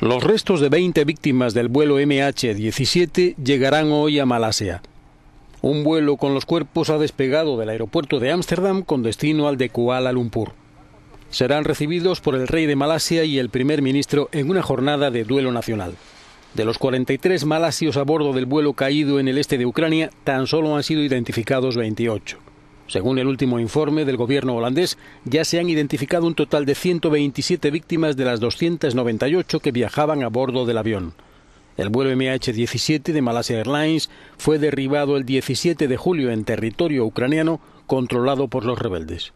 Los restos de 20 víctimas del vuelo MH17 llegarán hoy a Malasia. Un vuelo con los cuerpos ha despegado del aeropuerto de Ámsterdam con destino al de Kuala Lumpur. Serán recibidos por el rey de Malasia y el primer ministro en una jornada de duelo nacional. De los 43 malasios a bordo del vuelo caído en el este de Ucrania, tan solo han sido identificados 28. Según el último informe del gobierno holandés, ya se han identificado un total de 127 víctimas de las 298 que viajaban a bordo del avión. El vuelo MH17 de Malasia Airlines fue derribado el 17 de julio en territorio ucraniano controlado por los rebeldes.